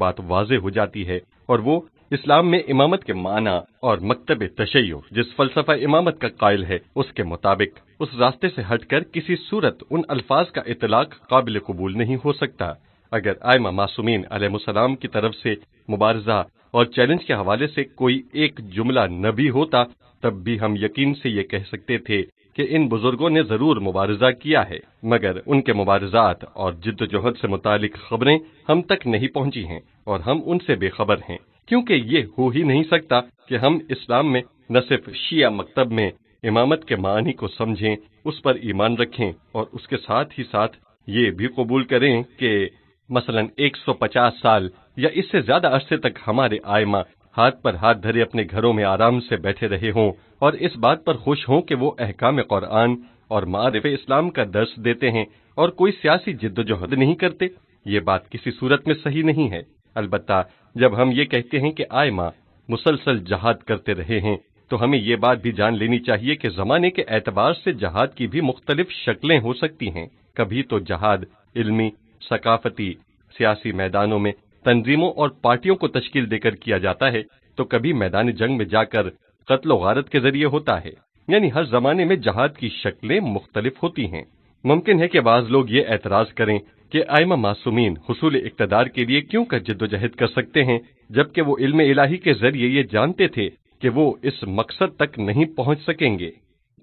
बात वाज हो जाती है और वो इस्लाम में इमामत के माना और मकतब तशैय जिस फलसफा इमामत का कायल है उसके मुताबिक उस रास्ते से हटकर किसी सूरत उन अल्फाज का इतलाक काबिल कबूल नहीं हो सकता अगर आयमा मासूमिन अलैहिस्सलाम की तरफ से मुबारजा और चैलेंज के हवाले से कोई एक जुमला न भी होता तब भी हम यकीन से ये कह सकते थे कि इन बुजुर्गों ने जरूर मुबारजा किया है मगर उनके मुबारजात और जिद्दोजहद से मुतालिक खबरें हम तक नहीं पहुंची हैं और हम उनसे बेखबर हैं क्योंकि ये हो ही नहीं सकता कि हम इस्लाम में न सिर्फ शिया मकतब में इमामत के मानी को समझें उस पर ईमान रखें और उसके साथ ही साथ ये भी कबूल करें कि मसलन 150 साल या इससे ज्यादा अरसे तक हमारे आयमा हाथ पर हाथ धरे अपने घरों में आराम से बैठे रहे हों और इस बात पर खुश हों कि वो अहकाम कुरान और मारिफ इस्लाम का दर्श देते हैं और कोई सियासी जिद्दोजहद नहीं करते ये बात किसी सूरत में सही नहीं है अलबत् जब हम ये कहते हैं कि आय माँ मुसलसल जहाद करते रहे हैं तो हमें ये बात भी जान लेनी चाहिए कि जमाने के एतबार से जहाद की भी मुख्तलिफ शक्लें हो सकती हैं कभी तो जहाद इल्मी सकाफती सियासी मैदानों में तंजीमों और पार्टियों को तश्कील देकर किया जाता है तो कभी मैदान जंग में जाकर कत्लो गारत के जरिए होता है यानी हर जमाने में जहाद की शक्लें मुख्तलिफ होती हैं मुमकिन है कि बाज लोग ये एतराज करें कि आयमा मासूमीन हसूल इकतदार के लिए क्यों कर जद्दोजहद कर सकते हैं जबकि वो इल्म इलाही के जरिए ये जानते थे कि वो इस मकसद तक नहीं पहुंच सकेंगे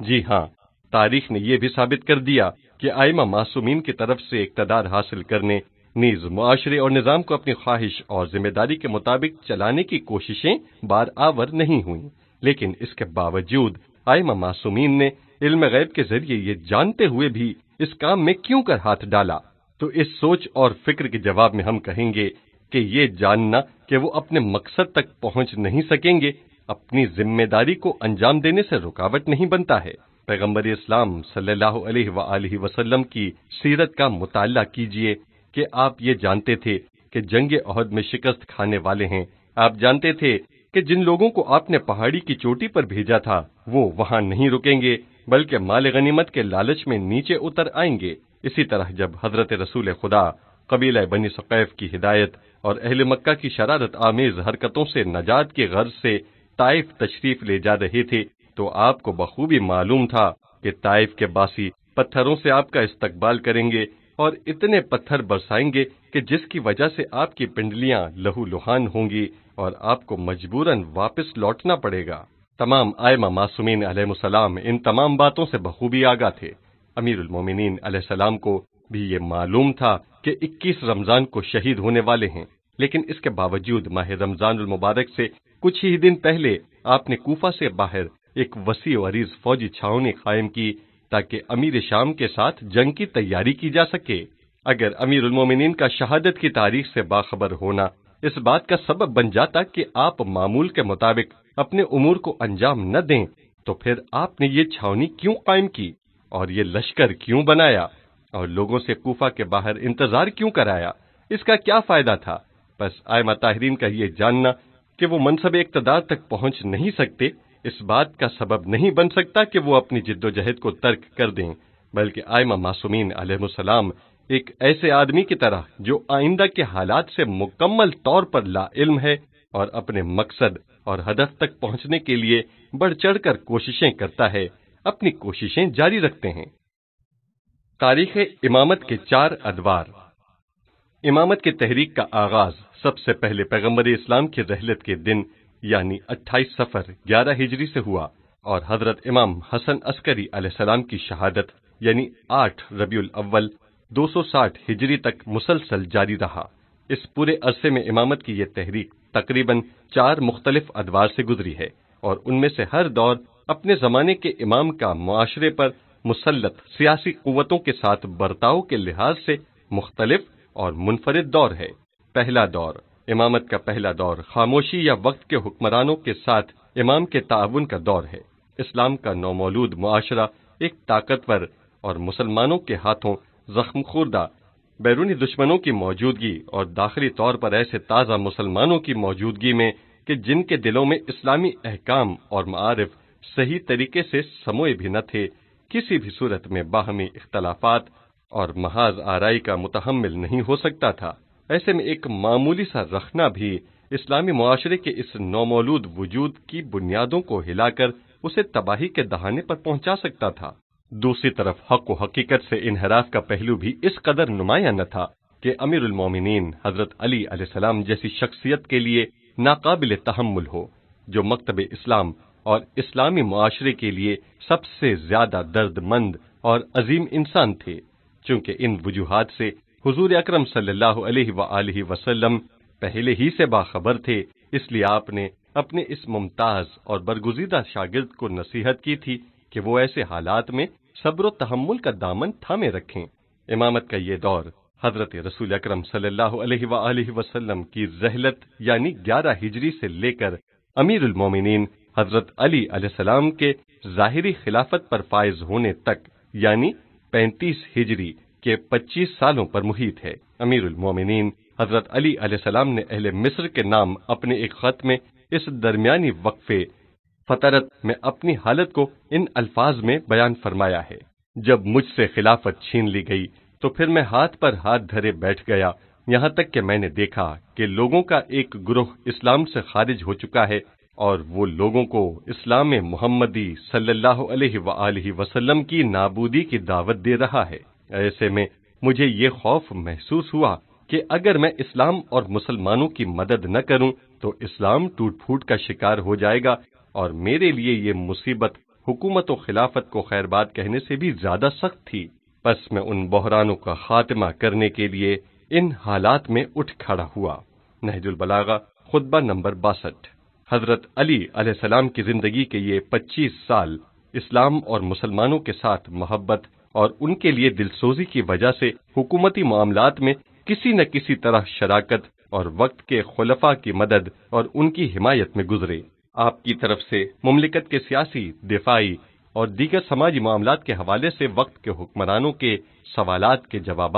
जी हाँ तारीख ने ये भी साबित कर दिया कि आयमा मासूमीन की तरफ से इकतदार हासिल करने नीज माशरे और निज़ाम को अपनी ख्वाहिश और जिम्मेदारी के मुताबिक चलाने की कोशिशें बार आवर नहीं हुई लेकिन इसके बावजूद आयमा मासूमीन ने इल्म गैब के जरिए ये जानते हुए भी इस काम में क्यों कर हाथ डाला तो इस सोच और फिक्र के जवाब में हम कहेंगे कि ये जानना कि वो अपने मकसद तक पहुंच नहीं सकेंगे अपनी जिम्मेदारी को अंजाम देने से रुकावट नहीं बनता है पैगम्बर इस्लाम सल्लल्लाहु अलैहि की सीरत का मुताला कीजिए कि आप ये जानते थे कि जंग अहद में शिकस्त खाने वाले हैं आप जानते थे कि जिन लोगों को आपने पहाड़ी की चोटी पर भेजा था वो वहाँ नहीं रुकेंगे बल्कि माल गनीमत के लालच में नीचे उतर आएंगे इसी तरह जब हजरत रसूल खुदा कबीला बनी सक़ैफ की हिदायत और अहल मक्का की शरारत आमेज हरकतों से नजात की गर्ज से ताइफ तशरीफ ले जा रहे थे तो आपको बखूबी मालूम था कि ताइफ के बासी पत्थरों से आपका इस्तकबाल करेंगे और इतने पत्थर बरसाएंगे कि जिसकी वजह से आपकी पिंडलियां लहूलुहान होंगी और आपको मजबूरन वापस लौटना पड़ेगा तमाम आयमा मासूमिन अलैहिस्सलाम इन तमाम बातों से बखूबी आगा थे अमीरुल मोमिनीन अलैहिस्सलाम को भी ये मालूम था कि 21 रमजान को शहीद होने वाले हैं लेकिन इसके बावजूद माह रमजानुल मुबारक से कुछ ही दिन पहले आपने कूफा से बाहर एक वसी वरीज फौजी छावनी कायम की ताकि अमीर शाम के साथ जंग की तैयारी की जा सके अगर अमीर उलमोमिन का शहादत की तारीख से बाखबर होना इस बात का सबब बन जाता कि आप मामूल के मुताबिक अपने उमूर को अंजाम न दें तो फिर आपने ये छावनी क्यों कायम की और ये लश्कर क्यों बनाया और लोगों से कोफा के बाहर इंतजार क्यों कराया इसका क्या फायदा था बस आय ताहरीन का ये जानना कि वो मनसब इकतदार तक पहुंच नहीं सकते इस बात का सबब नहीं बन सकता कि वो अपनी जिद्दोजहद को तर्क कर दें बल्कि आयमा मासूमीन अलहसलाम एक ऐसे आदमी की तरह जो आइंदा के हालात से मुकम्मल तौर पर ला इल्म है और अपने मकसद और हदफ तक पहुंचने के लिए बढ़ चढ़ कर कोशिशें करता है अपनी कोशिशें जारी रखते हैं तारीख इमामत के चार अदवार इमामत के तहरीक का आगाज सबसे पहले पैगम्बर इस्लाम की रहलत के दिन यानी 28 सफर 11 हिजरी से हुआ और हजरत इमाम हसन अस्करी सलाम की शहादत यानी 8 रबीउल अव्वल 260 हिजरी तक मुसलसल जारी रहा इस पूरे अरसे में इमामत की यह तहरीक तकरीबन चार मुख्तलिफ अदवार से गुजरी है और उनमें से हर दौर अपने ज़माने के इमाम का माशरे पर मुसलत सियासी कुतों के साथ बर्ताव के लिहाज से मुख्तलिफ और मुनफरद दौर है पहला दौर इमामत का पहला दौर खामोशी या वक्त के हुक्मरानों के साथ इमाम के ताउन का दौर है इस्लाम का नौमौलूद मुआशरा एक ताकतवर और मुसलमानों के हाथों जख्म खुर्दा बैरूनी दुश्मनों की मौजूदगी और दाखिली तौर पर ऐसे ताज़ा मुसलमानों की मौजूदगी में कि जिनके दिलों में इस्लामी अहकाम और मारफ सही तरीके से समोए भी न थे किसी भी सूरत में बाहमी इख्तलाफात और महाज आरई का मुतहमल नहीं हो सकता था ऐसे में एक मामूली सा रखना भी इस्लामी माशरे के इस नौमौलूद वजूद की बुनियादों को हिलाकर उसे तबाही के दहाने पर पहुंचा सकता था दूसरी तरफ हक व हकीकत से इनहराफ का पहलू भी इस कदर नुमाया न था कि अमीर मोमिनीन हजरत अली सलाम जैसी शख्सियत के लिए नाकाबिल तहमुल हो जो मकतब इस्लाम और इस्लामी माशरे के लिए सबसे ज्यादा दर्दमंद और अजीम इंसान थे चूंकि इन वजूहत से हुजूर अकरम सल्लल्लाहु अलैहि वसल्लम पहले ही से बाखबर थे इसलिए आपने अपने इस मुमताज और बरगुजीदा शागिर्द को नसीहत की थी कि वो ऐसे हालात में सब्र तहमुल का दामन थामे रखें इमामत का ये दौर हजरत रसूल अक्रम सल्लाम की जहलत यानी ग्यारह हिजरी से लेकर अमीर मोमिनीन हजरत अली के जाहिरी खिलाफत पर फायज होने तक यानी 35 हिजरी के 25 सालों पर मुहित है अमीरुल मोमिनीन हजरत अली सलाम ने अहले मिस्र के नाम अपने एक खत में इस दरमियानी वक्फे फतरत में अपनी हालत को इन अल्फाज में बयान फरमाया है जब मुझसे खिलाफत छीन ली गई तो फिर मैं हाथ पर हाथ धरे बैठ गया यहाँ तक कि मैंने देखा कि लोगों का एक ग्रोह इस्लाम से खारिज हो चुका है और वो लोगों को इस्लाम मोहम्मदी सल्लल्लाहु वसलम की नाबूदी की दावत दे रहा है ऐसे में मुझे ये खौफ महसूस हुआ कि अगर मैं इस्लाम और मुसलमानों की मदद न करूं तो इस्लाम टूट फूट का शिकार हो जाएगा और मेरे लिए ये मुसीबत हुकूमत और खिलाफत को खैरबाद कहने से भी ज्यादा सख्त थी बस मैं उन बहरानों का खात्मा करने के लिए इन हालात में उठ खड़ा हुआ नहजुल बलागा खुतबा नंबर बासठ हजरत अली सलाम की जिंदगी के ये 25 साल इस्लाम और मुसलमानों के साथ मोहब्बत और उनके लिए दिलसोजी की वजह से हुकूमती मामलात में किसी न किसी तरह शराकत और वक्त के खुलफा की मदद और उनकी हिमायत में गुजरे आपकी तरफ से मुमलिकत के सियासी दिफाई और दीगर समाजी मामला के हवाले से वक्त के हुक्मरानों के सवाल के जवाब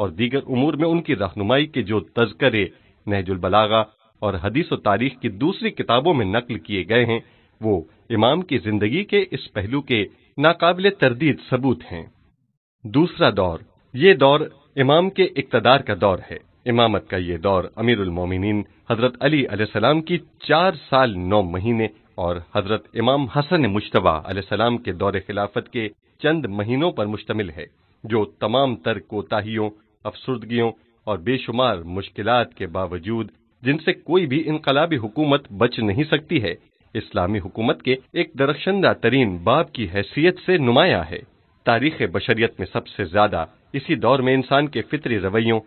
और दीगर उमूर में उनकी रहनुमाई के जो तस्करे नहजुलबलागा और हदीस व तारीख की दूसरी किताबों में नकल किए गए हैं वो इमाम की जिंदगी के इस पहलू के नाकाबिल तरदीद सबूत हैं दूसरा दौर ये दौर इमाम के इकतदार का दौर है इमामत का ये दौर अमीर हजरत अली की चार साल नौ महीने और हजरत इमाम हसन मुशतबा सलाम के दौर खिलाफत के चंद महीनों पर मुश्तमिल है जो तमाम तर कोताहियों अफसरदगियों और बेशुमार मुश्किल के बावजूद जिनसे कोई भी इनकलाबी हुकूमत बच नहीं सकती है इस्लामी हुकूमत के एक दरख्शंदा तरीन बाब की हैसियत से नुमाया है तारीख बशरियत में सबसे ज्यादा इसी दौर में इंसान के फितरी रवैयों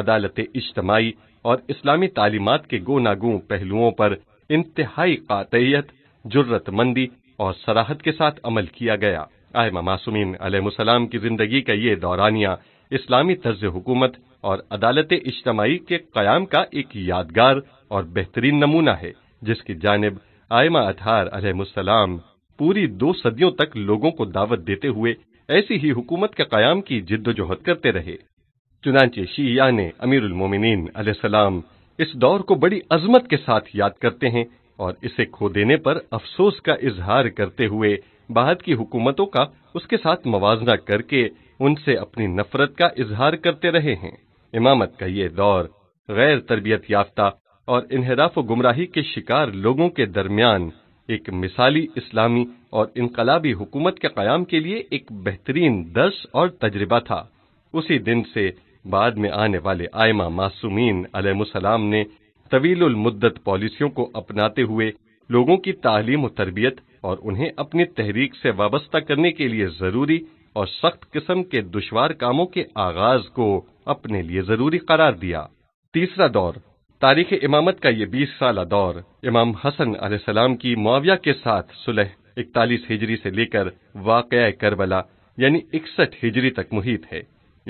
अदालत इज्तमाही और इस्लामी तालीमत के गो पहलुओं पर इंतहाई कातियत जरूरतमंदी और सराहत के साथ अमल किया गया आयमा मासूमिन अलमसलाम की जिंदगी का ये दौरानिया इस्लामी तर्ज हुकूमत और अदालत इज्तमाही के क्याम का एक यादगार और बेहतरीन नमूना है जिसकी जानब आयमा अतार अलहसलाम पूरी दो सदियों तक लोगों को दावत देते हुए ऐसी ही हुकूमत के कयाम की जिद्दोजहद करते रहे चुनाचे शीया ने अमीर उलमोमिन सलाम इस दौर को बड़ी अजमत के साथ याद करते हैं और इसे खो देने पर अफसोस का इजहार करते हुए बाहर की हुकूमतों का उसके साथ मुजना करके उनसे अपनी नफरत का इजहार करते रहे हैं इमामत का ये दौर गैर तरबियत याफ्ता और इनहराफ गुमराही के शिकार लोगों के दरमियान एक मिसाली इस्लामी और इनकलाबी हुकूमत के क्याम के लिए एक बेहतरीन दर्श और तजर्बा था उसी दिन से बाद में आने वाले आयमा मासूमीन अलमसलाम ने तवील मुद्दत पॉलिसियों को अपनाते हुए लोगों की तालीम तरबियत और उन्हें अपनी तहरीक से वाबस्ता करने के लिए ज़रूरी और सख्त किस्म के दुशवार कामों के आगाज को अपने लिए ज़रूरी करार दिया तीसरा दौर तारीख इमामत का ये 20 साल दौर इमाम हसन सलाम की मुआविया के साथ सुलह इकतालीस हिजरी से लेकर वाक़ करबला यानी इकसठ हिजरी तक मुहित है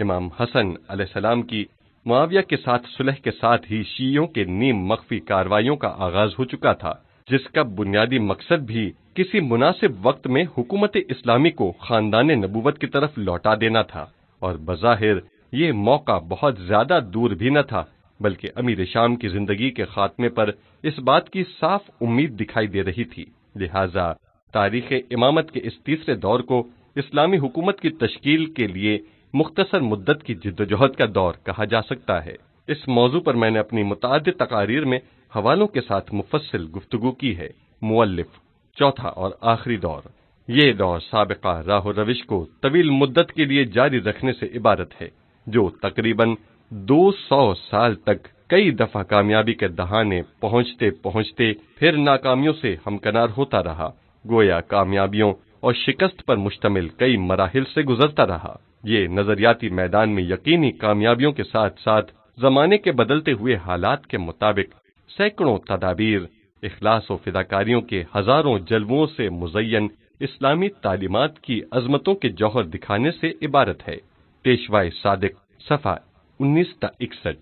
इमाम हसन सलाम की मुआविया के साथ सुलह के साथ ही शीयों के नीम मख्फी कार्रवाइयों का आगाज हो चुका था जिसका बुनियादी मकसद भी किसी मुनासिब वक्त में हुकूमत इस्लामी को खानदान नबूवत की तरफ लौटा देना था और बज़ाहिर ये मौका बहुत ज्यादा दूर भी न था बल्कि अमीर शाम की जिंदगी के खात्मे पर इस बात की साफ उम्मीद दिखाई दे रही थी लिहाजा तारीख इमामत के इस तीसरे दौर को इस्लामी हुकूमत की तश्कील के लिए मुख्तसर मुद्दत की जिद्दोजहद का दौर कहा जा सकता है इस मौजू पर मैंने अपनी मुतद तकारीर में हवालों के साथ मुफसल गुफ्तगु की है मुअल्लिफ चौथा और आखिरी दौर ये दौर सबका राहो रविश को तवील मुद्दत के लिए जारी रखने से इबारत है जो तकरीबन 200 साल तक कई दफा कामयाबी के दहाने पहुंचते पहुंचते फिर नाकामियों से हमकनार होता रहा गोया कामयाबियों और शिकस्त पर मुश्तमिल कई मराहल से गुजरता रहा ये नजरियाती मैदान में यकीनी कामयाबियों के साथ साथ जमाने के बदलते हुए हालात के मुताबिक सैकड़ों तदाबीर इखलास और फिदाकारियों के हजारों जलवों से मुजयन इस्लामी तालीमत की अजमतों के जौहर दिखाने से इबारत है पेशवाए सादिक सफा 1961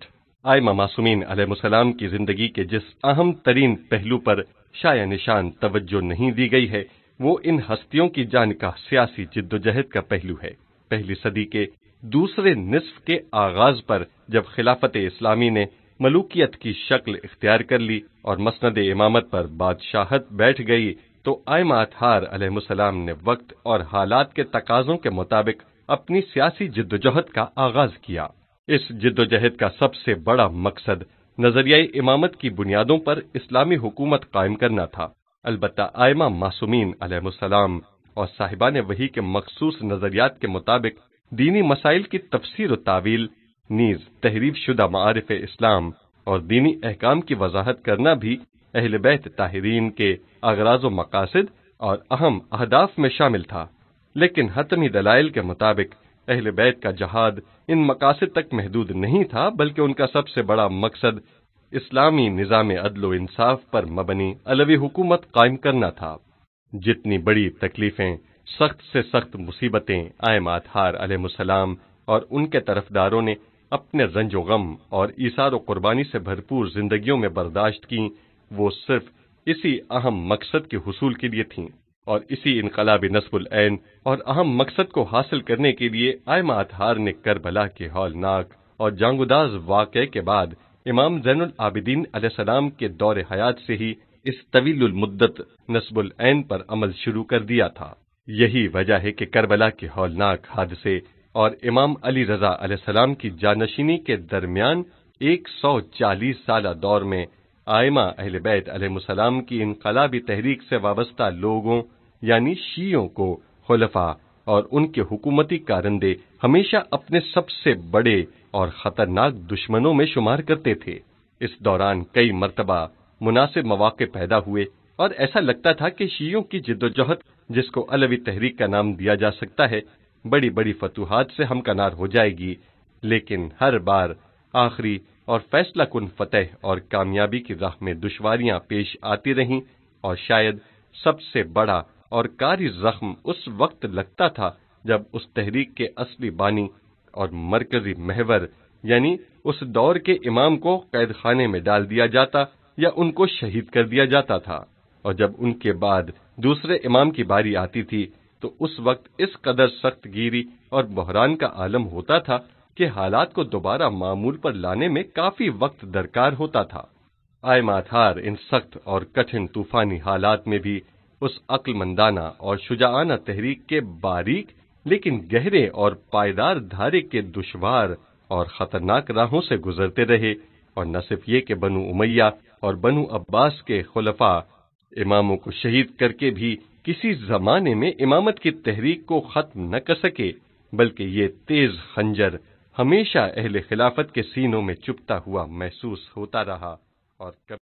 आयमा मासूमीन अलैहिस्सलाम की जिंदगी के जिस अहम तरीन पहलू पर शाया निशान तवज्जो नहीं दी गई है वो इन हस्तियों की जान का सियासी जिद्दोजहद का पहलू है पहली सदी के दूसरे निसफ के आगाज पर जब खिलाफत इस्लामी ने मलूकियत की शक्ल इख्तियार कर ली और मसनद इमामत पर बादशाहत बैठ गई तो आयमा अतहार अलैहिस्सलाम ने वक्त और हालात के तकाजों के मुताबिक अपनी सियासी जिद्दोजहद का आगाज किया इस जिद्दोजहद का सबसे बड़ा मकसद नजरियाई इमामत की बुनियादों पर इस्लामी हुकूमत कायम करना था अलबत् आयमा मासूमीन अलैहिस्सलाम और साहिबा ने वही के मखसूस नजरियात के मुताबिक दीनी मसाइल की तफसीर तावील नीज तहरीफ शुदा मारफ इस्लाम और दीनी अहकाम की वजाहत करना भी अहल बैत ताहरीन के अगराज मकासद और अहम अहदाफ में शामिल था लेकिन हतमी दलाइल के मुताबिक अहल बैत का जहाद इन मकासद तक महदूद नहीं था बल्कि उनका सबसे बड़ा मकसद इस्लामी निज़ाम अदल इंसाफ पर मबनी अलवी हुकूमत कायम करना था जितनी बड़ी तकलीफें सख्त से सख्त मुसीबतें आय माथार अलमसलाम और उनके तरफदारों ने अपने रंजो गम और ईसार कुर्बानी से भरपूर जिंदगियों में बर्दाश्त की वो सिर्फ इसी अहम मकसद के हसूल के लिए थीं और इसी इनकलाब नसबुलैन और अहम मकसद को हासिल करने के लिए आयमा अतहार ने करबला के हौलनाक और जांगुदाज वाक़े के बाद इमाम जैनुल आबिदीन सलाम के दौर हयात से ही इस तवील मुद्दत नसबुलैन पर अमल शुरू कर दिया था यही वजह है कि करबला के हौलनाक हादसे और इमाम अली रजा सलाम की जानशीनी के दरमियान 140 साल दौर में आयमा अहल बैत की इनकलाबी तहरीक से वाबस्ता लोगों यानी शीयों को खलफा और उनके हुकूमती कारंदे हमेशा अपने सबसे बड़े और खतरनाक दुश्मनों में शुमार करते थे इस दौरान कई मरतबा मुनासिब मौाक़े पैदा हुए और ऐसा लगता था कि शीयों की जिद्दोजहद जिसको अलवी तहरीक का नाम दिया जा सकता है बड़ी बड़ी फतूहत से हमकनार हो जाएगी लेकिन हर बार आखिरी और फैसला कुन फतेह और कामयाबी की राह में दुश्वारियां पेश आती रहीं और शायद सबसे बड़ा और कारी जख्म उस वक्त लगता था जब उस तहरीक के असली बानी और मरकजी महवर यानी उस दौर के इमाम को कैद खाने में डाल दिया जाता या उनको शहीद कर दिया जाता था और जब उनके बाद दूसरे इमाम की बारी आती थी तो उस वक्त इस कदर सख्त गिरी और बहरान का आलम होता था कि हालात को दोबारा मामूल पर लाने में काफी वक्त दरकार होता था आय माथार इन सख्त और कठिन तूफानी हालात में भी उस अक्लमंदाना और शुजाना तहरीक के बारीक लेकिन गहरे और पायदार धारे के दुशवार और खतरनाक राहों से गुजरते रहे और न सिर्फ ये के बनु उमैया और बनु अब्बास के खलफा इमामों को शहीद करके भी किसी जमाने में इमामत की तहरीक को खत्म न कर सके बल्कि ये तेज खंजर हमेशा अहल खिलाफत के सीनों में चुपता हुआ महसूस होता रहा और कभी